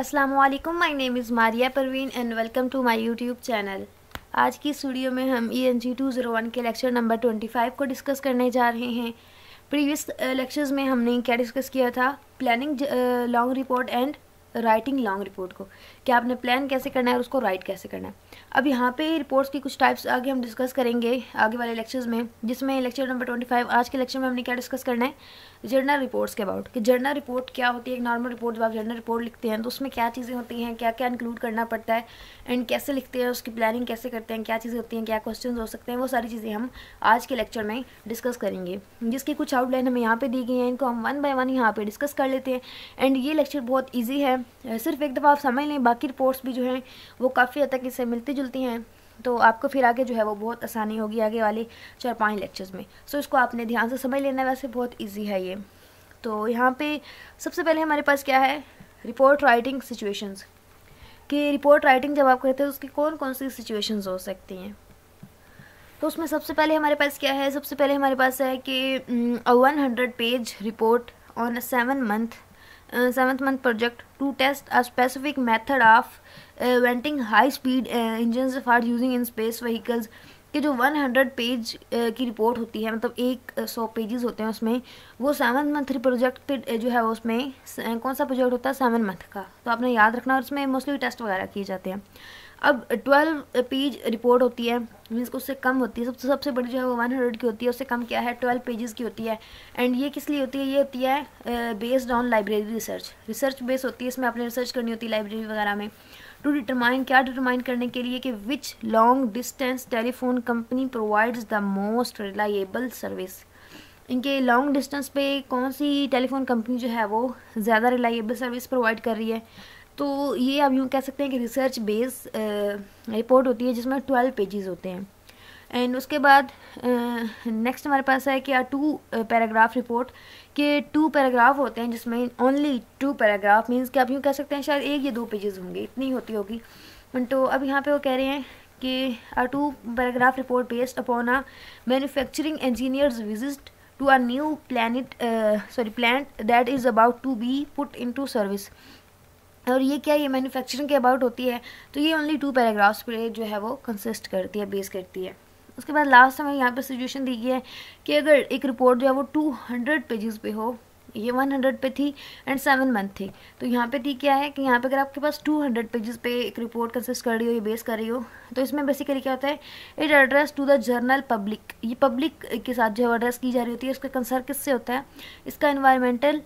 Aslam my name is Maria Parveen and welcome to my YouTube channel आज की studio में हम E N G two zero one के lecture number twenty five को discuss करने जा रहे हैं प्रीवियस लेक्चर्स uh, में हमने क्या डिस्कस किया था planning long report and writing long report को कि आपने प्लान कैसे करना है और उसको राइट कैसे करना है अब यहाँ पे रिपोर्ट्स की कुछ टाइप्स आगे हम डिस्कस करेंगे आगे वाले लेक्चर्स में जिसमें लेक्चर नंबर ट्वेंटी फाइव आज के लेक्चर में हमने क्या डिस्कस करना है जर्नल रिपोर्ट्स के अबाउट कि जर्नल रिपोर्ट क्या होती है एक नॉर्मल रिपोर्ट जब आप जर्नल रिपोर्ट लिखते हैं तो उसमें क्या चीज़ें होती हैं क्या क्या इंक्लूड करना पड़ता है एंड कैसे लिखते हैं उसकी प्लानिंग कैसे करते हैं क्या चीज़ें होती हैं क्या क्वेश्चन हो सकते हैं वो सारी चीज़ें हम आज के लेक्चर में डिस्कस करेंगे जिसकी कुछ आउटलाइन हमें यहाँ पर दी गई है इनको हम वन बाय वन यहाँ पर डिस्कस कर लेते हैं एंड ये लेक्चर बहुत ईजी है सिर्फ एक दफ़ा आप समझ लें बाकी रिपोर्ट्स भी जो हैं वो काफ़ी हद तक इससे मिलती जुलती हैं तो आपको फिर आगे जो है वो बहुत आसानी होगी आगे वाले चार पाँच लेक्चर्स में सो इसको आपने ध्यान से समझ लेना वैसे बहुत ईजी है ये तो यहाँ पे सबसे पहले हमारे पास क्या है रिपोर्ट राइटिंग सिचुएशंस कि रिपोर्ट राइटिंग जब आप करते हैं तो उसकी कौन कौन सी सिचुएशंस हो सकती हैं तो उसमें सबसे पहले हमारे पास क्या है सबसे पहले हमारे पास है कि one hundred page report on seven month Uh, seventh month project to test a specific method of uh, venting high speed uh, engines for using in space vehicles कि जो 100 पेज की रिपोर्ट होती है मतलब एक सौ पेजेस होते हैं उसमें वो सेवन मंथ प्रोजेक्ट पे जो है उसमें कौन सा प्रोजेक्ट होता है सेवन मंथ का तो आपने याद रखना और उसमें मोस्टली टेस्ट वगैरह किए जाते हैं अब ट्वेल्व पेज रिपोर्ट होती है मीन्स उससे कम होती है सबसे सबसे बड़ी जो है वो वन हंड्रेड की होती है उससे कम क्या है ट्वेल्व पेजेस की होती है एंड ये किस लिए होती है ये होती है based on library research research base होती है इसमें आपने रिसर्च करनी होती है लाइब्रेरी वगैरह में टू डिटरमाइन क्या डिटरमाइन करने के लिए कि which long distance telephone company provides the most reliable service इनके लॉन्ग डिस्टेंस पे कौन सी टेलीफोन कंपनी जो है वो ज़्यादा रिलायबल सर्विस प्रोवाइड कर रही है तो ये आप यूँ कह सकते हैं कि रिसर्च बेस्ड रिपोर्ट होती है जिसमें ट्वेल्व पेजेस होते हैं एंड उसके बाद नेक्स्ट हमारे पास है कि टू पैराग्राफ रिपोर्ट के टू पैराग्राफ होते हैं जिसमें ओनली टू पैराग्राफ मीन्स कि आप यूँ कह सकते हैं शायद एक या दो पेजेस होंगे इतनी होती होगी तो अब यहाँ पे वो कह रहे हैं कि a two paragraph report based upon a manufacturing engineer's visit to a new planet sorry plan that is about to be put in service और ये क्या ये मैन्युफैक्चरिंग के अबाउट होती है तो ये ओनली टू पैराग्राफ्स पे जो है वो कंसिस्ट करती है बेस करती है उसके बाद लास्ट हमें यहाँ पर सजेशन दी गई है कि अगर एक रिपोर्ट जो है वो टू हंड्रेड पेजेस पे हो ये वन हंड्रेड पे थी एंड सेवन मंथ थी तो यहाँ पे थी क्या है कि यहाँ पे अगर आपके पास टू हंड्रेड पेजेस पे एक रिपोर्ट कंसिस्ट कर रही हो ये बेस कर रही हो तो इसमें बेसिकली क्या होता है it address to the general public ये पब्लिक के साथ जो है एड्रेस की जा रही होती है उसका कंसर्न किससे होता है इसका इन्वायरमेंटल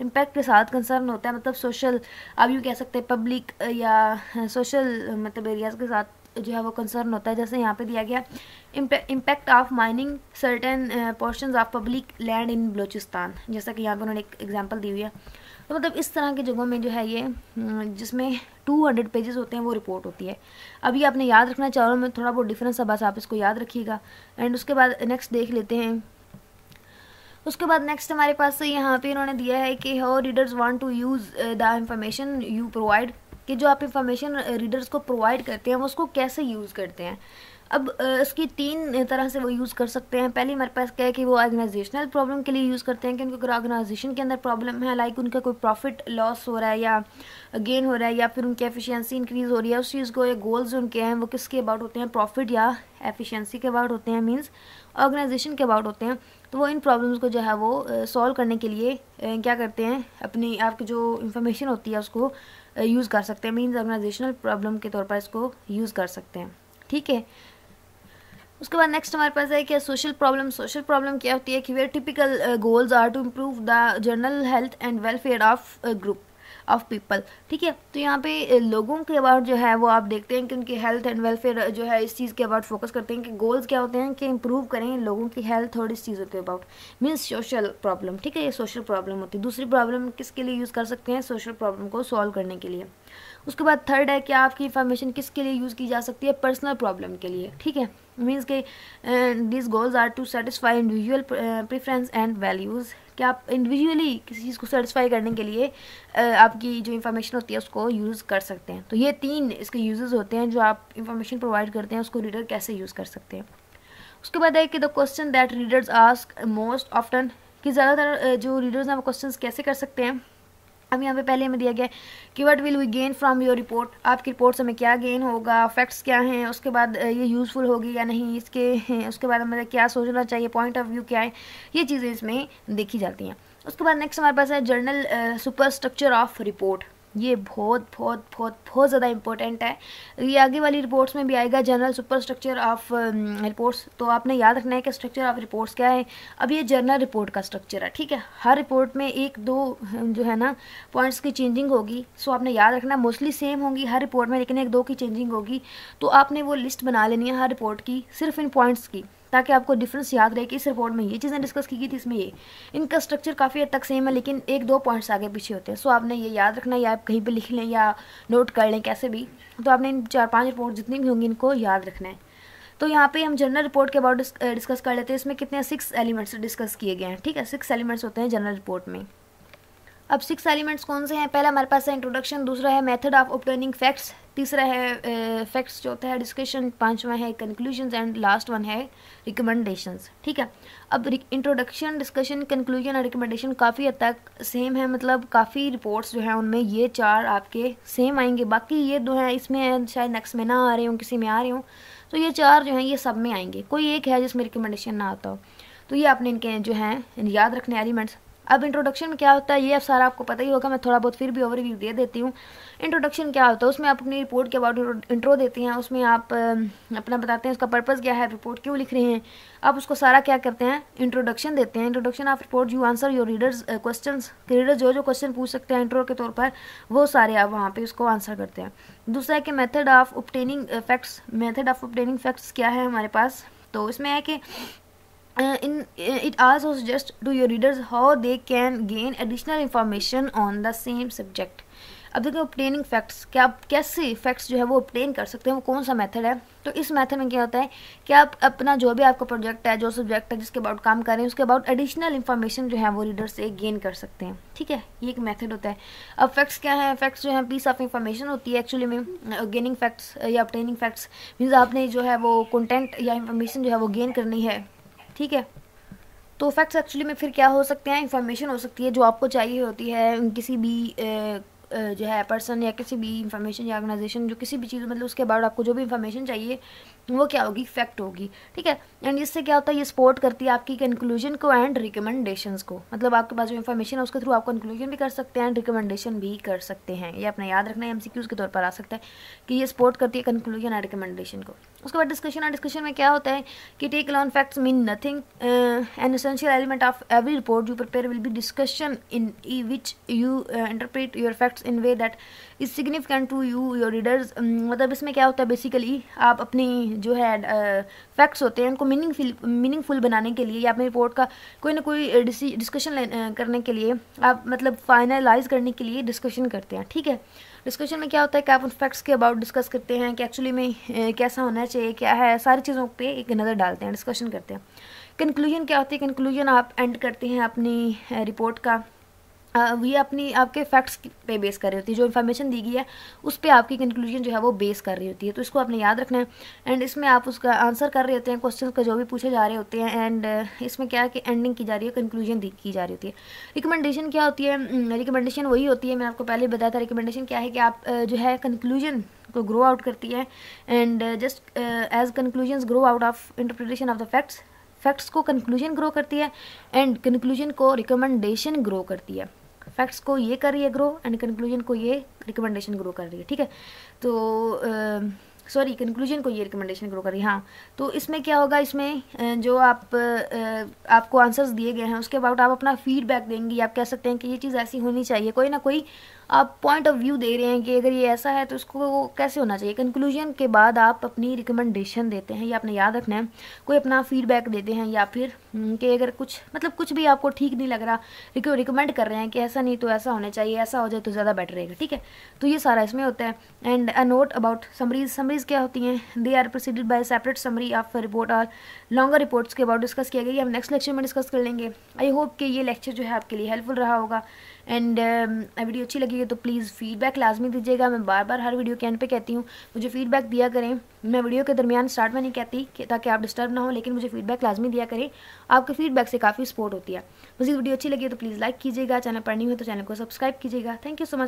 इम्पैक्ट के साथ कंसर्न होता है मतलब सोशल आप यूँ कह सकते हैं पब्लिक या सोशल मतलब एरियाज़ के साथ जो है वो कंसर्न होता है जैसे यहाँ पे दिया गया impact of mining certain portion of public land in Balochistan जैसा कि यहाँ पे उन्होंने एक एग्जाम्पल दी हुई है तो मतलब इस तरह की जगहों में जो है ये हम्म, जिसमें 200 पेजेस होते हैं वो रिपोर्ट होती है अभी आपने याद रखना चारों में थोड़ा बहुत डिफरेंस है बस आप इसको याद रखिएगा एंड उसके बाद नेक्स्ट देख लेते हैं उसके बाद नेक्स्ट हमारे पास यहाँ पे इन्होंने दिया है कि how readers want to use the information you provide कि जो आप इंफॉर्मेशन रीडर्स को प्रोवाइड करते हैं वो उसको कैसे यूज़ करते हैं अब इसकी तीन तरह से वो यूज़ कर सकते हैं पहली हमारे पास क्या है कि वो ऑर्गेनाइजेशनल प्रॉब्लम के लिए यूज़ करते हैं कि उनके अगर ऑर्गेनाइजेशन के अंदर प्रॉब्लम है लाइक उनका कोई प्रॉफिट लॉस हो रहा है या गेन हो रहा है या फिर उनकी एफिशिएंसी इंक्रीज़ हो रही है उस चीज़ को या गोल्स उनके हैं वो किसके अबाउट होते हैं प्रॉफिट या एफिशिएंसी के अबाउट होते हैं मीन्स ऑर्गेनाइजेशन के अबाउट होते हैं तो वो इन प्रॉब्लम्स को जो है वो सॉल्व करने के लिए क्या करते हैं अपनी आपकी जो इंफॉर्मेशन होती है उसको यूज़ कर सकते हैं मीन्स ऑर्गेनाइजेशनल प्रॉब्लम के तौर पर इसको यूज़ कर सकते हैं ठीक है उसके बाद नेक्स्ट हमारे पास है क्या सोशल प्रॉब्लम सोशल प्रॉब्लम क्या होती है कि where typical goals are to improve the general health and welfare of group of people ठीक है तो यहाँ पे uh, लोगों के अबाउट जो है वो आप देखते हैं कि उनकी हेल्थ एंड वेलफेयर जो है इस चीज़ के अबाउट फोकस करते हैं कि गोल्स क्या होते हैं कि इम्प्रूव करें लोगों की हेल्थ और इस चीज़ों के अबाउट मीन्स सोशल प्रॉब्लम ठीक है ये सोशल प्रॉब्लम होती है दूसरी प्रॉब्लम किसके लिए यूज़ कर सकते हैं सोशल प्रॉब्लम को सॉल्व करने के लिए उसके बाद थर्ड है कि आपकी इन्फॉर्मेशन किसके लिए यूज़ की जा सकती है पर्सनल प्रॉब्लम के लिए ठीक है मीन्स के this goals are to satisfy individual preference and values कि आप इंडिविजुअली किसी चीज़ को सेटिस्फाई करने के लिए आपकी जो इन्फॉर्मेशन होती है उसको यूज़ कर सकते हैं तो ये तीन इसके यूजेज़ होते हैं जो आप इंफॉर्मेशन प्रोवाइड करते हैं उसको रीडर कैसे यूज़ कर सकते हैं उसके बाद है कि the question that readers ask most often कि ज़्यादातर जो रीडर्स हैं वो क्वेश्चन कैसे कर सकते हैं अब यहाँ पे पहले हमें दिया गया कि what will we gain from your report आपकी रिपोर्ट से हमें क्या गेन होगा फैक्ट्स क्या हैं उसके बाद ये यूज़फुल होगी या नहीं इसके हैं उसके बाद हमें क्या सोचना चाहिए पॉइंट ऑफ व्यू क्या है ये चीज़ें इसमें देखी जाती हैं उसके बाद नेक्स्ट हमारे पास है general superstructure of report ये बहुत बहुत बहुत बहुत ज़्यादा इंपॉर्टेंट है ये आगे वाली रिपोर्ट्स में भी आएगा general superstructure of reports तो आपने याद रखना है कि स्ट्रक्चर ऑफ रिपोर्ट्स क्या है अब ये जनरल रिपोर्ट का स्ट्रक्चर है ठीक है हर रिपोर्ट में एक दो जो है ना पॉइंट्स की चेंजिंग होगी सो आपने याद रखना मोस्टली सेम होंगी हर रिपोर्ट में लेकिन एक दो की चेंजिंग होगी तो आपने वो लिस्ट बना लेनी है हर रिपोर्ट की सिर्फ इन पॉइंट्स की ताकि आपको डिफरेंस याद रहे कि इस रिपोर्ट में ये चीज़ें डिस्कस की गई थी इसमें ये इनका स्ट्रक्चर काफ़ी हद तक सेम है लेकिन एक दो पॉइंट्स आगे पीछे होते हैं सो आपने ये याद रखना या आप कहीं पर लिख लें या नोट कर लें कैसे भी तो आपने इन चार पाँच रिपोर्ट जितनी भी होंगी इनको याद रखना है तो यहाँ पे हम जनरल रिपोर्ट के अबाउट डिस्कस कर लेते हैं इसमें कितने सिक्स एलिमेंट्स डिस्कस किए गए हैं ठीक है सिक्स एलिमेंट्स होते हैं जनरल रिपोर्ट में अब सिक्स एलिमेंट्स कौन से हैं पहला हमारे पास है इंट्रोडक्शन दूसरा है मेथड ऑफ ऑप्टेनिंग फैक्ट्स तीसरा है फैक्ट्स चौथा है डिस्कशन पांचवा है कंक्लूजन एंड लास्ट वन है रिकमेंडेशन ठीक है अब इंट्रोडक्शन डिस्कशन कंक्लूजन और रिकमेंडेशन काफ़ी हद तक सेम है मतलब काफ़ी रिपोर्ट्स जो हैं उनमें ये चार आपके सेम आएंगे बाकी ये दो हैं इसमें शायद नेक्स्ट में ना आ रहे हों किसी में आ रहे हों तो ये चार जो हैं ये सब में आएंगे कोई एक है जिसमें रिकमेंडेशन ना आता हो तो ये आपने इनके जो हैं याद रखने एलिमेंट्स अब इंट्रोडक्शन में क्या होता है ये अब सारा आपको पता ही होगा मैं थोड़ा बहुत फिर भी ओवरव्यू दे देती हूँ इंट्रोडक्शन क्या होता है उसमें आप अपनी रिपोर्ट के अबाउट इंट्रो देती हैं उसमें आप अपना बताते हैं उसका पर्पज़ क्या है रिपोर्ट क्यों लिख रहे हैं आप उसको सारा क्या करते हैं इंट्रोडक्शन देते हैं introduction of report you answer your readers question readers जो जो क्वेश्चन पूछ सकते हैं इंट्रो के तौर पर वो सारे आप वहाँ पर उसको आंसर करते हैं दूसरा है कि method of obtaining facts method of obtaining facts क्या है हमारे पास तो इसमें है कि in uh, it uh, it also suggests to your readers how they can gain additional information on the same subject अब देखो ऑप्टेनिंग फैक्ट्स क्या आप कैसे फैक्ट्स जो है वो ऑप्टेन कर सकते हैं वो कौन सा मेथड है तो इस मेथड में क्या होता है कि आप अपना जो भी आपका प्रोजेक्ट है जो सब्जेक्ट है जिसके अबाउट काम कर रहे हैं उसके अबाउट एडिशनल इन्फॉर्मेशन जो है वो रीडर से गेन कर सकते हैं ठीक है ये एक मेथड होता है अब फैक्ट्स क्या है फैक्ट्स जो है पीस ऑफ इन्फॉर्मेशन होती है एक्चुअली में गेनिंग uh, फैक्ट्स या ऑप्टेनिंग फैक्ट्स मीन्स आपने जो है वो कॉन्टेंट या इन्फॉर्मेशन जो है वो गेन करनी है ठीक है तो फैक्ट्स एक्चुअली में फिर क्या हो सकते हैं इन्फॉर्मेशन हो सकती है जो आपको चाहिए होती है किसी भी ए, जो है पर्सन या किसी भी इंफॉर्मेशन या ऑर्गेनाइजेशन जो किसी भी चीज़ मतलब उसके अबाउट आपको जो भी इंफॉर्मेशन चाहिए वो क्या होगी फैक्ट होगी ठीक है एंड इससे क्या होता है ये सपोर्ट करती है आपकी कंक्लूजन को एंड रिकमेंडेशन को मतलब आपके पास जो इन्फॉर्मेशन है उसके थ्रू आप कंक्लूजन भी कर सकते हैं एंड रिकमेंडेशन भी कर सकते हैं ये अपने याद रखना है एम के तौर पर आ सकता है कि ये सपोर्ट करती है कंक्लूजन एंड रिकमेंडेशन को उसके बाद डिस्कशन एंड डिस्कशन में क्या होता है कि take alone facts mean nothing an essential element of every report you prepare will be discussion in which you interpret your facts in way that is significant to you your readers मतलब इसमें क्या होता है basically आप अपनी जो है facts होते हैं उनको मीनिंगफुल मीनिंगफुल बनाने के लिए या अपनी रिपोर्ट का कोई ना कोई डिस्कशन करने के लिए आप मतलब फाइनलाइज करने के लिए डिस्कशन करते हैं ठीक है डिस्कशन में क्या होता है कि आप उन फैक्ट्स के अबाउट डिस्कस करते हैं कि एक्चुअली में कैसा होना चाहिए क्या है सारी चीज़ों पर एक नज़र डालते हैं डिस्कशन करते हैं कंक्लूजन क्या होती है कंक्लूजन आप एंड करते हैं अपनी रिपोर्ट का ये अपनी आपके फैक्ट्स पे बेस कर रही होती है जो इन्फॉर्मेशन दी गई है उस पर आपकी कंक्लूजन जो है वो बेस कर रही होती है तो इसको आपने याद रखना है एंड इसमें आप उसका आंसर कर रहे होते हैं क्वेश्चन का जो भी पूछे जा रहे होते हैं एंड इसमें क्या है कि एंडिंग की जा रही है कंक्लूजन दी की जा रही होती है रिकमेंडेशन क्या होती है रिकमेंडेशन हम्म, वही होती है मैंने आपको पहले बताया था रिकमेंडेशन क्या है कि आप जो है कंक्लूजन को ग्रो आउट करती है and just as conclusion grow out of interpretation of the facts facts को कंक्लूजन ग्रो करती है एंड कंक्लूजन को रिकमेंडेशन ग्रो करती है फैक्ट्स को ये कर रही है ग्रो एंड कंक्लूजन को ये रिकमेंडेशन ग्रो कर रही है ठीक है तो सॉरी कंक्लूजन को ये रिकमेंडेशन ग्रो करी हाँ तो इसमें क्या होगा इसमें जो आप आपको आंसर्स दिए गए हैं उसके अबाउट आप अपना फीडबैक देंगी आप कह सकते हैं कि ये चीज़ ऐसी होनी चाहिए कोई ना कोई आप पॉइंट ऑफ व्यू दे रहे हैं कि अगर ये ऐसा है तो उसको कैसे होना चाहिए कंक्लूजन के बाद आप अपनी रिकमेंडेशन देते हैं या आपने याद रखना है कोई अपना फीडबैक देते हैं या फिर हम्म, कि अगर कुछ मतलब कुछ भी आपको ठीक नहीं लग रहा रिकमेंड कर रहे हैं कि ऐसा नहीं तो ऐसा होना चाहिए ऐसा हो जाए तो ज़्यादा बेटर रहेगा ठीक है तो ये सारा इसमें होता है and a note about summaries summaries summaries क्या होती हैं they are preceded by separate summary of report और लॉन्गर रिपोर्ट्स के अबाउट डिस्कस किया गया हम नेक्स्ट लेक्चर में डिस्कस कर लेंगे आई होप कि ये लेक्चर जो है आपके लिए हेल्पफुल रहा होगा एंड uh, वीडियो अच्छी लगी है तो प्लीज़ फीडबैक लाजमी दीजिएगा मैं बार बार हर वीडियो के एंड पे कहती हूँ मुझे फीडबैक दिया करें मैं वीडियो के दरमियान स्टार्ट में नहीं कहती ताकि आप डिस्टर्ब ना हो लेकिन मुझे फीडबैक लाजमी दिया करें आपके फीडबैक से काफ़ी सपोर्ट होती है मुझे वीडियो अच्छी लगी है तो प्लीज़ लाइक कीजिएगा चैनल पढ़नी हो तो चैनल को सब्सक्राइब कीजिएगा थैंक यू सो मच